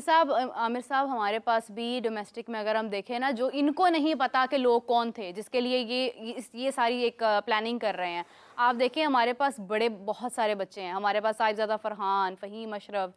साहब आमिर साहब हमारे पास भी डोमेस्टिक में अगर हम देखें ना जो इनको नहीं पता कि लोग कौन थे जिसके लिए ये ये सारी एक प्लानिंग कर रहे हैं आप देखें हमारे पास बड़े बहुत सारे बच्चे हैं हमारे पास साहिबजादा फ़रहान फ़हीम अशरफ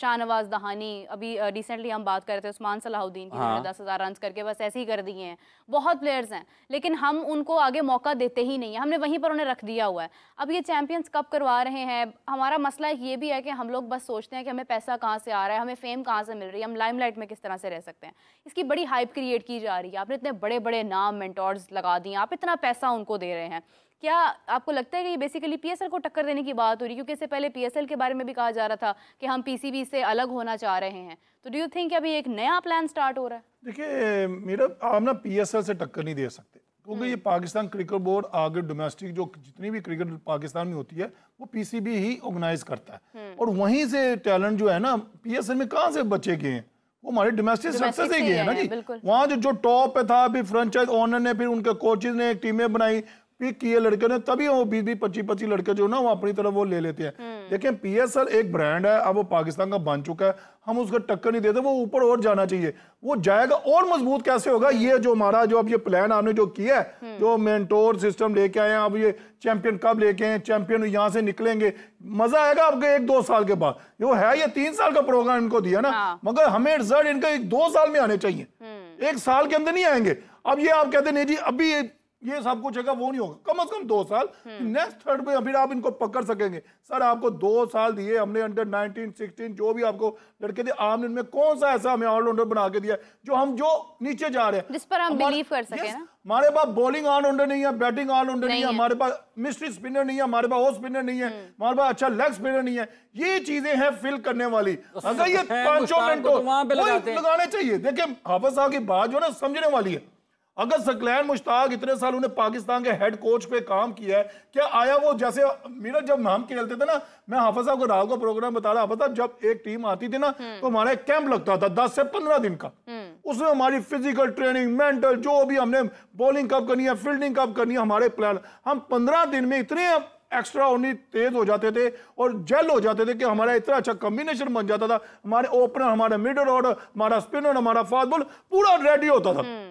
शाहनवाज दहानी अभी रिसेंटली हम बात कर रहे थे उस्मान सलाहुद्दीन की हाँ। दस हज़ार रन करके बस ऐसे ही कर दिए हैं बहुत प्लेयर्स हैं लेकिन हम उनको आगे मौका देते ही नहीं हैं हमने वहीं पर उन्हें रख दिया हुआ है अब ये चैम्पियंस कब करवा रहे हैं हमारा मसला ये भी है कि हम लोग बस सोचते हैं कि हमें पैसा कहाँ से आ रहा है हमें फेम कहाँ से मिल रही है हम लाइट में किस तरह से रह सकते हैं इसकी बड़ी हाइप क्रिएट की जा रही है आपने इतने बड़े बड़े नाम मेंटोर्स लगा दिए आप इतना पैसा उनको दे रहे हैं क्या आपको लगता है कि ये बेसिकली पीएसएल को टक्कर देने की बात हो रही है क्योंकि इससे पहले पीएसएल के बारे में भी कहा जा रहा था कि हम पीसीबी से अलग होना चाह रहे हैं तो डू यू थिंक अभी एक नया प्लान स्टार्ट हो रहा है देखिए मेरा आप ना पीएसएल से टक्कर नहीं दे सकते क्योंकि हम्म। ये पाकिस्तान क्रिकेट बोर्ड आगे डोमेस्टिक जो जितनी भी क्रिकेट पाकिस्तान में होती है वो पीसीबी ही ऑर्गेनाइज करता है हम्म। और वहीं से टैलेंट जो है ना पीएसएल में कहाँ से बचे गए हैं वो हमारे डोमेस्टिक सक्सेस ही गए हैं ना जी वहाँ जो जो टॉप पे था अभी फ्रेंचाइज ओनर ने फिर उनके कोचेज ने टीमें बनाई पिक किए लड़के ने तभी वो बीस बीस पच्चीस पच्चीस लड़के जो ना वो अपनी तरफ वो ले लेते हैं हम्म। देखिए पीएसएल एक ब्रांड है अब वो पाकिस्तान का बन चुका है हम उसका टक्कर नहीं देते वो ऊपर और जाना चाहिए वो जाएगा और मजबूत कैसे होगा ये जो हमारा जो अब ये प्लान आपने जो किया है हम्म। जो मेंटोर सिस्टम लेके आए हैं अब ये चैंपियन कब लेके आए चैंपियन यहाँ से निकलेंगे मजा आएगा आपके एक दो साल के बाद जो है ये तीन साल का प्रोग्राम इनको दिया ना हाँ। मगर हमें रिजल्ट इनका एक दो साल में आने चाहिए हम्म। एक साल के अंदर नहीं आएंगे अब ये आप कहते नहीं जी अभी ये सब कुछ है वो नहीं होगा कम से कम दो साल नेक्स्ट थर्ड में फिर आप इनको पकड़ सकेंगे सर आपको दो साल दिए हमने अंडर 19, 16 जो भी आपको लड़के दिए आपने इनमें कौन सा ऐसा हमें ऑलराउंडर बना के दिया जो हम जो नीचे जा रहे हैं जिस पर हम बिलीव कर सके हमारे पास बॉलिंग राउंडर नहीं है बैटिंग राउंडर नहीं है हमारे पास मिस्ट्री स्पिनर नहीं है हमारे हम्म। पास ऑफ स्पिनर नहीं है हमारे पास अच्छा लेग स्पिनर नहीं है ये चीजें हैं फिल करने वाली तो अगर ये पांचों मिनट तो लगाने चाहिए देखिए आपस साहब की बात जो ना समझने वाली है अगर सकलैन मुश्ताक इतने साल उन्हें पाकिस्तान के हेड कोच पे काम किया है क्या आया वो जैसे मीरा जब हम खेलते थे ना मैं हाफा साहब को राहुल का प्रोग्राम बता रहा था जब एक टीम आती थी ना हम्म। तो हमारा एक कैंप लगता था दस से पंद्रह दिन का हम्म। उसमें हमारी फिजिकल ट्रेनिंग मेंटल जो भी हमने बॉलिंग कब करनी है फील्डिंग कब करनी है हमारे प्लान हम पंद्रह दिन में इतने एक्स्ट्रा ओनली तेज हो जाते थे और जेल हो जाते थे कि हमारा इतना अच्छा कम्बिनेशन बन जाता था हमारे ओपनर हमारे मिडल ऑर्डर हमारा स्पिनर हमारा फास्ट बॉल पूरा रेडी होता था हम्म।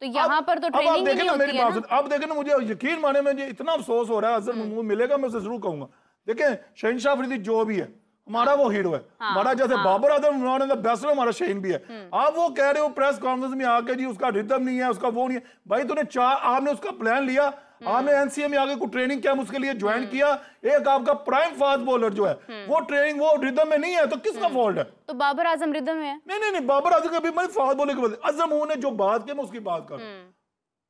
तो यहाँ पर तो ट्रेनिंग अब आप देखें ना मेरी बात अब देखें ना मुझे यकीन माने में इतना अफसोस हो रहा है असल में हम्म। मिलेगा मैं उसे जरूर कहूंगा देखें शहनशाह अफरीदी जो भी है हमारा वो हीरो है हाँ, हमारा जैसे हाँ, बाबर आजम इमरान बेस्ट हमारा शहीन भी है हम्म। आप वो कह रहे हो प्रेस कॉन्फ्रेंस में आके जी उसका रिदम नहीं है उसका वो नहीं है भाई तूने चार आपने उसका प्लान लिया हम्म। आपने एनसीए में आगे को ट्रेनिंग कैंप उसके लिए ज्वाइन हम्म। किया एक आपका प्राइम फास्ट बॉलर जो है हम्म। वो ट्रेनिंग वो रिदम में नहीं है तो किसका फॉल्ट है तो बाबर आजम रिदम है नहीं नहीं नहीं बाबर आजम कभी मैं फास्ट बॉलर के आजम ने जो बात की मैं उसकी बात कर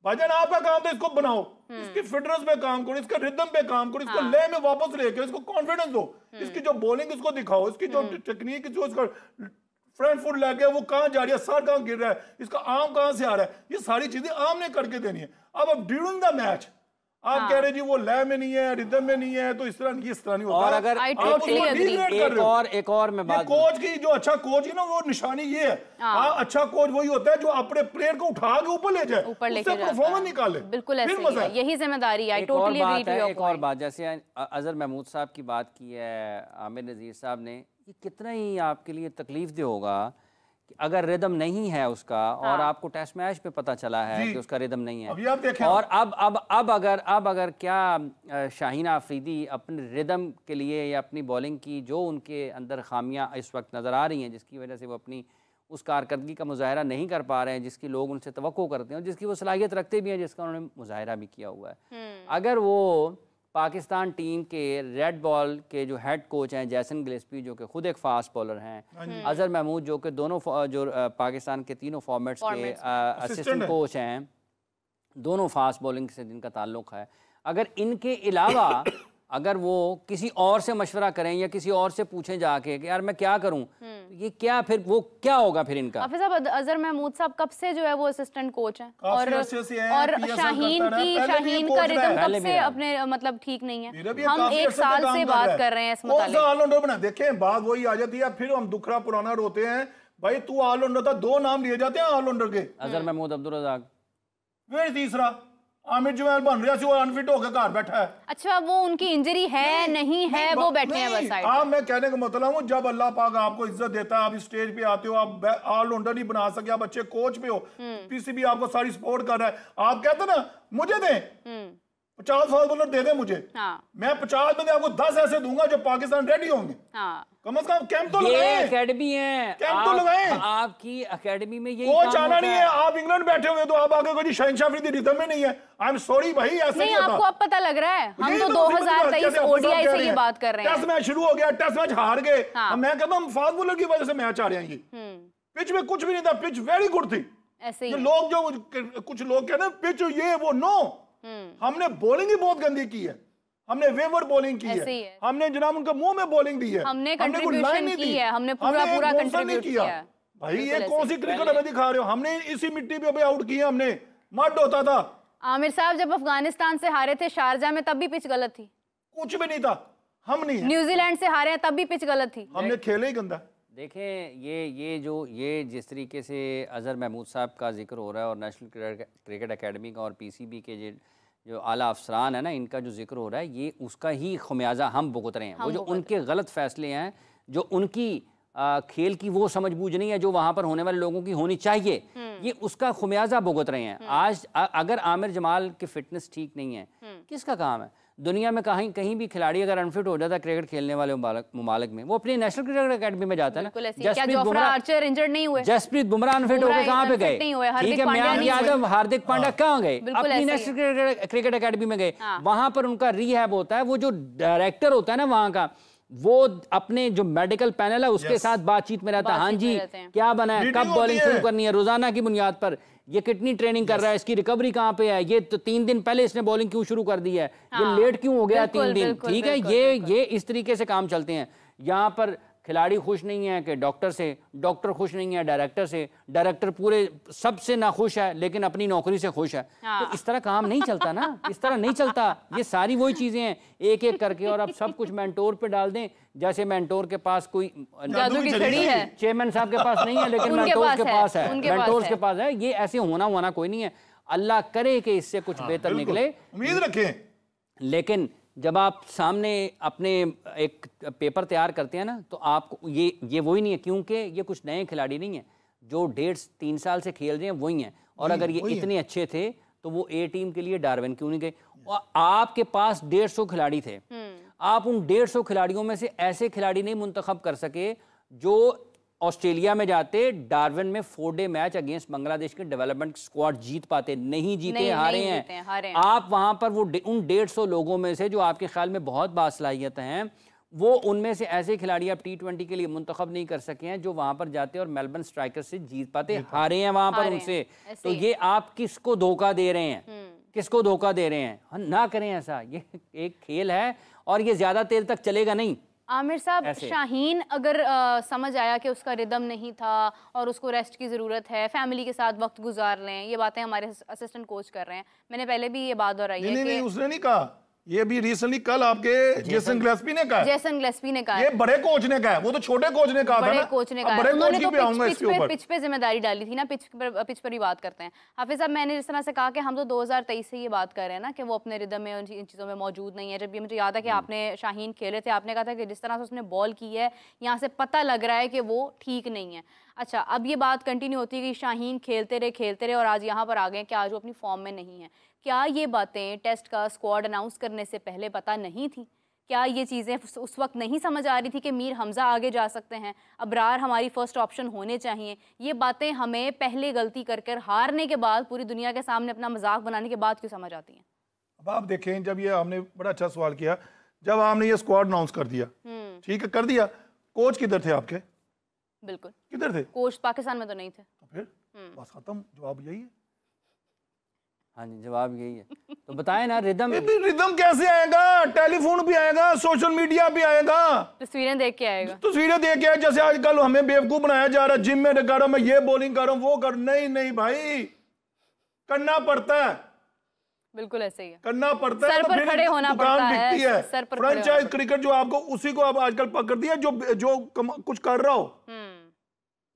भाईजान आपका काम तो इसको बनाओ इसकी फिटनेस पे काम करो इसका रिदम पे काम करो इसको हाँ। ले में वापस लेके इसको कॉन्फिडेंस दो इसकी जो बॉलिंग इसको दिखाओ इसकी जो टेक्निक जो इसका फ्रंट फुट लग गया वो कहाँ जा रही है सर कहाँ गिर रहा है इसका आम कहाँ से आ रहा है ये सारी चीजें आम ने करके देनी है अब अब ड्यूरिंग द मैच आप हाँ। कह रहे जी वो लय में नहीं है रिदम में नहीं है तो इस तरह इस तरह नहीं होता और अगर आप totally एक, एक और एक और मैं बात कोच की जो अच्छा कोच है ना वो निशानी ये है हाँ। आ, हाँ, अच्छा कोच वही होता है जो अपने प्लेयर को उठा के ऊपर ले जाए ऊपर लेके परफॉर्मेंस निकाले बिल्कुल ऐसे यही जिम्मेदारी आई टोटली एग्री एक और बात जैसे अजहर महमूद साहब की बात की है आमिर नजीर साहब ने ये कितना ही आपके लिए तकलीफ दे होगा अगर रिदम नहीं है उसका हाँ। और आपको टेस्ट मैच पे पता चला है कि उसका रिदम नहीं है अभी आप और अब अब अब अगर अब अगर क्या शाहीन आफरीदी अपने रिदम के लिए या अपनी बॉलिंग की जो उनके अंदर खामियां इस वक्त नज़र आ रही हैं जिसकी वजह से वो अपनी उस कारकर्दगी का मुजाहरा नहीं कर पा रहे हैं जिसकी लोग उनसे तो करते हैं और जिसकी वो सलाहियत रखते भी हैं जिसका उन्होंने मुजाहरा भी किया हुआ है हम्म। अगर वो पाकिस्तान टीम के रेड बॉल के जो हेड कोच हैं जैसन गिलेस्पी जो कि खुद एक फास्ट बॉलर हैं हाँ अजहर महमूद जो कि दोनों जो पाकिस्तान के तीनों फॉर्मेट्स के असिस्टेंट कोच हैं दोनों फास्ट बॉलिंग से जिनका ताल्लुक है अगर इनके अलावा अगर वो किसी और से मशवरा करें या किसी और से पूछें जाके कि यार मैं क्या करूं हम्म। ये क्या फिर वो क्या होगा फिर इनका हाफिज साहब अजहर महमूद साहब कब से जो है वो असिस्टेंट कोच हैं और और शाहीन की शाहीन का रिदम कब से अपने मतलब ठीक नहीं है हम एक साल से बात कर रहे हैं इस मुताबिक देखें बात वही आ जाती है फिर हम दुखरा पुराना रोते हैं भाई तू ऑलराउंडर था दो नाम लिए जाते हैं ऑलराउंडर के अजर हम्म। महमूद अब्दुल रजाक तीसरा आमिर जुवैल बन रहा वो अनफिट होकर घर बैठा है अच्छा वो उनकी इंजरी है नहीं, नहीं है वो बैठे हैं बस आप मैं कहने का मतलब हूँ जब अल्लाह पाक आपको इज्जत देता है आप स्टेज पे आते हो आप ऑलराउंडर नहीं बना सके आप अच्छे कोच पे हो पीसीबी हम्म। आपको सारी सपोर्ट कर रहा है आप कहते ना मुझे दें हम्म। पचास हजार डॉलर दे दे मुझे हाँ। मैं पचास में आपको दस ऐसे दूंगा जो पाकिस्तान रेडी होंगे हाँ। कम अज कम कैंप तो लगाए एकेडमी है कैंप तो लगाए आपकी अकेडमी में ये कोच आना नहीं है आप इंग्लैंड बैठे हुए तो आप आगे कोई शहनशाह रिदम में नहीं है आई एम सॉरी भाई ऐसे नहीं आपको अब पता लग रहा है हम तो 2023 तो ओडीआई से ये बात कर रहे हैं टेस्ट मैच शुरू हो गया टेस्ट मैच हार गए हाँ। मैं कहता हूँ फास्ट बॉलर की वजह से मैच आ रहे हैं ये पिच हम्म। में कुछ भी नहीं था पिच वेरी गुड थी ऐसे लोग जो कुछ लोग कहते हैं पिच ये वो नो हम्म। हमने बॉलिंग ही बहुत गंदी की है हमने वेवर बॉलिंग की है।, है हमने जनाब उनके मुंह में बॉलिंग दी है हमने हमने लाइन नहीं दी है हमने पूरा पूरा कंट्रीब्यूट किया भाई ये कौन सी क्रिकेट हमें दिखा रहे हो हमने इसी मिट्टी पे आउट किए हमने मड होता था आमिर साहब जब अफगानिस्तान से हारे थे शारजा में तब भी पिच गलत थी कुछ भी नहीं था हम नहीं न्यूजीलैंड से हारे हैं तब भी पिच गलत थी हमने खेले ही गंदा देखें ये ये जो ये जिस तरीके से अज़हर महमूद साहब का जिक्र हो रहा है और नेशनल क्रिकेट अकेडमी का और पीसीबी के जो जो आला अफसरान है ना इनका जो जिक्र हो रहा है ये उसका ही खमियाजा हम भुगत रहे हैं वो जो उनके गलत फैसले हैं जो उनकी आ, खेल की वो समझ बूझ नहीं है जो वहाँ पर होने वाले लोगों की होनी चाहिए हम्म। ये उसका खुमियाजा भुगत रहे हैं हम्म। आज अगर आमिर जमाल की फ़िटनेस ठीक नहीं है हम्म। किसका काम है दुनिया में कहीं कहीं भी खिलाड़ी अगर अनफिट हो जाता है क्रिकेट खेलने वाले ममालक में वो अपनी नेशनल क्रिकेट अकेडमी में जाता है जसप्रीत बुमराह अनफिट होकर कहाँ पे गए ठीक है मयांक यादव हार्दिक हाँ। पांड्या कहाँ गए अपनी नेशनल क्रिकेट अकेडमी में गए हाँ। वहां पर उनका रीहेब होता है वो जो डायरेक्टर होता है ना वहाँ का वो अपने जो मेडिकल पैनल है उसके साथ बातचीत में रहता है हाँ जी क्या बना है कब बॉलिंग शुरू करनी है रोजाना की बुनियाद पर ये कितनी ट्रेनिंग कर रहा है इसकी रिकवरी कहाँ पे है ये तो तीन दिन पहले इसने बॉलिंग क्यों शुरू कर दी है ये लेट हाँ, क्यों हो गया तीन दिन ठीक है ये ये इस तरीके से काम चलते हैं यहाँ पर खिलाड़ी खुश नहीं है कि डॉक्टर से डॉक्टर खुश नहीं है डायरेक्टर से डायरेक्टर पूरे सबसे ना खुश है लेकिन अपनी नौकरी से खुश है तो हाँ। इस तरह काम नहीं चलता ना इस तरह नहीं चलता ये सारी वही चीज़ें हैं एक एक करके और अब सब कुछ मैंटोर पे डाल दें जैसे मैंटोर के पास कोई चेयरमैन साहब के पास नहीं है लेकिन मैंटोर के पास है मैंटोर के पास है ये ऐसे होना होना कोई नहीं है अल्लाह करे कि इससे कुछ हाँ, बेहतर निकले उम्मीद रखें लेकिन जब आप सामने अपने एक पेपर तैयार करते हैं ना तो आपको ये ये वही नहीं है क्योंकि ये कुछ नए खिलाड़ी नहीं है जो डेढ़ तीन साल से खेल रहे हैं वही हैं और अगर ये इतने अच्छे थे तो वो ए टीम के लिए डार्विन क्यों नहीं गए और आपके पास डेढ़ सौ खिलाड़ी थे हम्म। आप उन डेढ़ सौ खिलाड़ियों में से ऐसे खिलाड़ी नहीं मुंतखब कर सके जो ऑस्ट्रेलिया में जाते डार्विन में four day match against Bangladesh के डेवलपमेंट स्क्वाड जीत पाते नहीं जीते नहीं, हारे नहीं हैं हारे आप वहां पर वो दे, उन डेढ़ सौ लोगों में से जो आपके ख्याल में बहुत बासलाहियत हैं वो उनमें से ऐसे खिलाड़ी आप टी ट्वेंटी के लिए मुंतखब नहीं कर सके हैं जो वहां पर जाते और मेलबर्न स्ट्राइकर से जीत पाते हारे हैं वहां पर उनसे तो ये आप किसको धोखा दे रहे हैं हम्म। किसको धोखा दे रहे हैं हाँ, ना करें ऐसा ये एक खेल है और ये ज्यादा देर तक चलेगा नहीं आमिर साहब शाहीन अगर आ, समझ आया कि उसका रिदम नहीं था और उसको रेस्ट की ज़रूरत है फैमिली के साथ वक्त गुजार लें ये बातें हमारे असिस्टेंट कोच कर रहे हैं मैंने पहले भी ये बात दोहराई है नहीं, नहीं, उसने नहीं कहा ये भी रिसेंटली कल आपके जेसन ग्लेस्पी ने कहा जेसन ग्लेस्पी ने कहा ये बड़े कोच ने कहा वो तो छोटे कोच ने कहा था कोच ने कहा उन्होंने तो पिच, भी पिच पे जिम्मेदारी डाली थी ना पिच पर पिच पर ही बात करते हैं हाफिज साहब मैंने जिस तरह से कहा कि हम तो 2023 से ये बात कर रहे हैं ना कि वो अपने रिदम में इन चीज़ों में मौजूद नहीं है जब ये मुझे याद है कि हम्म। आपने शाहीन खेले थे आपने कहा था कि जिस तरह से उसने बॉल की है यहाँ से पता लग रहा है कि वो ठीक नहीं है अच्छा अब ये बात कंटिन्यू होती है कि शाहीन खेलते रहे खेलते रहे और आज यहाँ पर आ गए कि आज वो अपनी फॉर्म में नहीं है क्या ये बातें टेस्ट का स्क्वाड अनाउंस करने से पहले पता नहीं थी क्या ये चीज़ें उस वक्त नहीं समझ आ रही थी कि मीर हमज़ा आगे जा सकते हैं अबरार हमारी फ़र्स्ट ऑप्शन होने चाहिए ये बातें हमें पहले गलती कर कर हारने के बाद पूरी दुनिया के सामने अपना मजाक बनाने के बाद क्यों समझ आती हैं अब आप देखें जब ये हमने बड़ा अच्छा सवाल किया जब आपने ये स्क्वाड अनाउंस कर दिया हम्म। ठीक है कर दिया कोच किधर थे आपके बिल्कुल किधर थे कोच पाकिस्तान में तो नहीं थे तो फिर हम्म। बस खत्म जवाब यही है हाँ जी जवाब यही है तो बताए ना रिदम रिदम कैसे आएगा टेलीफोन भी आएगा सोशल मीडिया भी आएगा तस्वीरें देख के आएगा तस्वीरें देख के जैसे आजकल हमें बेवकूफ बनाया जा रहा है जिम में कर मैं ये बोलिंग कर रहा हूँ वो कर नहीं नहीं भाई करना पड़ता है बिल्कुल ऐसे ही है करना पड़ता है सर तो पर खड़े होना पड़ता है, है। सर पर फ्रेंचाइज क्रिकेट जो आपको उसी को आप आजकल पकड़ दिया जो जो कुछ कर रहा हो हम्म।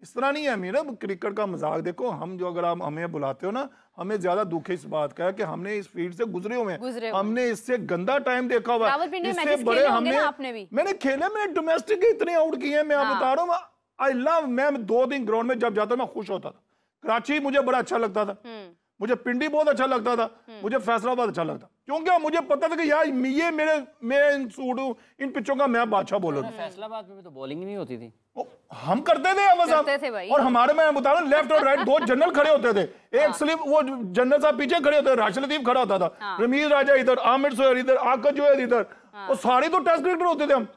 इस तरह नहीं है अमीर अब क्रिकेट का मजाक देखो हम जो अगर आप हमें बुलाते हो ना हमें ज्यादा दुख है इस बात का है कि हमने इस फील्ड से गुजरे हुए हैं हमने इससे गंदा टाइम देखा हुआ इससे बड़े हमने मैंने खेले मैंने डोमेस्टिक इतने आउट किए हैं मैं आप हाँ। बता रहा हूँ आई लव मैम दो दिन ग्राउंड में जब जाता मैं खुश होता था कराची मुझे बड़ा अच्छा लगता था हम्म। मुझे पिंडी बहुत अच्छा लगता था हम्म। मुझे फैसलाबाद अच्छा लगता क्योंकि मुझे पता था कि यार ये मेरे मैं इन सूटों इन पिचों का मैं बादशाह बोलूँ फैसलाबाद में तो बॉलिंग नहीं होती थी हम करते थे करते थे भाई। और हमारे में बता रहा लेफ्ट और राइट दो जनरल खड़े होते थे हाँ। एक हाँ। स्लिप वो जनरल साहब पीछे खड़े होते थे लतीफ खड़ा होता था हाँ। रमीज राजा इधर आमिर सोहेल इधर आकर जो है इधर और हाँ। सारे तो टेस्ट क्रिकेटर होते थे हम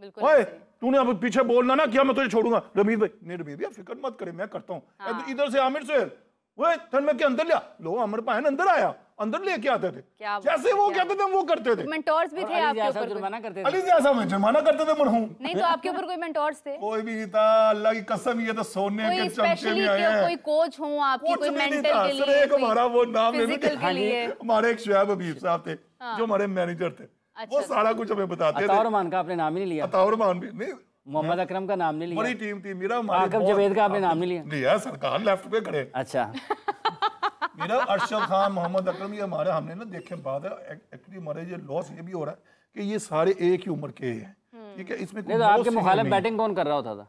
बिल्कुल तूने अब पीछे बोलना ना क्या हाँ, मैं तुझे छोड़ूंगा रमीज भाई नहीं रमीज भैया फिक्र मत करे मैं करता हूँ इधर से आमिर सोहेल वो थन में के अंदर लिया लो अमर पाया अंदर आया अंदर लेके आते थे जैसे वो कहते थे वो करते थे मेंटोर्स भी थे आपके ऊपर जुर्माना करते थे अली जैसा मैं जुर्माना करते थे मरहूम नहीं तो आपके ऊपर कोई मेंटोर्स थे कोई भी था अल्लाह की कसम ये तो सोने के चमचे में आए हैं कोई कोच हो आपके कोई मेंटल के लिए सर एक हमारा वो नाम फिजिकल के हाँ हमारे एक शुएब हबीब साहब थे हाँ। जो हमारे मैनेजर थे अच्छा, वो अच्छा। सारा कुछ हमें बताते थे अताउर का आपने नाम ही नहीं लिया अताउर भी नहीं मोहम्मद अकरम का नाम नहीं लिया बड़ी टीम थी मेरा आकब जवेद का आपने नाम नहीं लिया नहीं यार सरकार लेफ्ट पे खड़े अच्छा मेरा अरशद खान मोहम्मद अक्रम ये हमारे हमने ना देखे बाद एक्चुअली हमारे ये लॉस ये भी हो रहा है कि ये सारे एक ही उम्र के हैं हम्म। ठीक है इसमें तो आपके बैटिंग कौन कर रहा होता था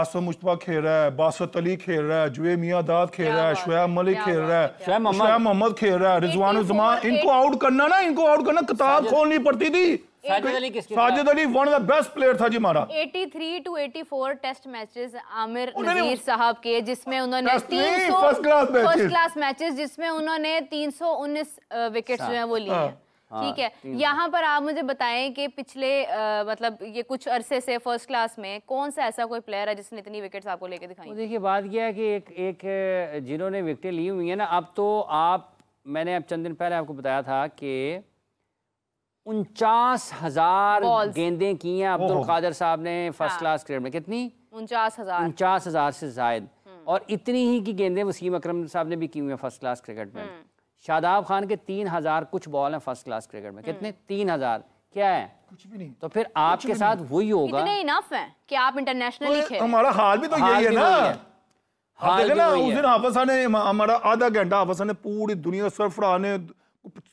आसम मुश्तवा खेल रहा है बासत अली खेल रहा है जुए मियाँ दाद खेल रहा है शुएब मलिक खेल रहा है शुएब मोहम्मद खेल रहा है रिजवान उजमान इनको आउट करना ना इनको आउट करना किताब खोलनी पड़ती थी Sajid Ali one of the best player था जी हमारा 83 to 84 test matches Aamir Nazir साहब के जिसमें उन्होंने 300 first class matches first class matches जिसमें उन्होंने 319 विकेट्स जो हैं वो लिए हाँ। हैं हाँ, ठीक है यहाँ पर आप मुझे बताएं कि पिछले आ, मतलब ये कुछ अरसे से फर्स्ट क्लास में कौन सा ऐसा कोई प्लेयर है जिसने इतनी विकेट्स आपको लेके दिखाई देखिए बात यह है कि एक एक जिन्होंने विकेटें ली हुई है ना अब तो आप मैंने अब चंद दिन पहले आपको बताया था कि उनचास हजार गेंदे की हैं अब्दुल कादर साहब ने फर्स्ट क्लास क्रिकेट में कितनी उनचास हजार उनचास हजार से जायद हम्म। और इतनी ही की गेंदे वसीम अक्रम साहब ने भी की हुई है फर्स्ट क्लास क्रिकेट में हम्म। शादाब खान के तीन हजार कुछ बॉल हैं फर्स्ट क्लास क्रिकेट में कितने हम्म। तीन हजार क्या है कुछ भी नहीं तो फिर आपके साथ वही होगा इतने इनफ हैं कि आप इंटरनेशनली हमारा हाल भी तो यही है ना हाल ना उस दिन हाफसा ने हमारा आधा घंटा हाफसा ने पूरी दुनिया सर्फ ने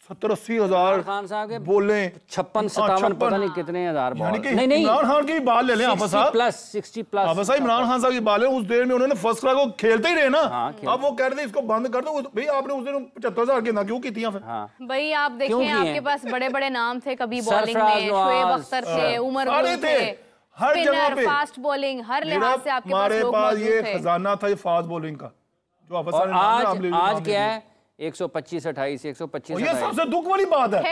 सत्तर अस्सी हजार खान साहब के बोले छप्पन हाँ, सत्तावन पता नहीं कितने हजार नहीं नहीं इमरान खान की बाल ले लें आफा साहब प्लस सिक्सटी प्लस आप साहब इमरान खान साहब की बाल ले उस देर में उन्होंने फर्स्ट क्लास को खेलते ही रहे ना हाँ, अब वो कह रहे थे इसको बंद कर दो भाई आपने उस दिन पचहत्तर हजार की ना क्यों की थी हाँ। भाई आप देखिए आपके पास बड़े बड़े नाम थे कभी बॉलिंग में अख्तर थे उमर थे हर जगह पे फास्ट बॉलिंग हर लिहाज से आपके पास ये खजाना था ये फास्ट बॉलिंग का जो आज आज क्या है एक सौ पच्चीस अट्ठाईस एक सौ पच्चीस सबसे दुख वाली बात है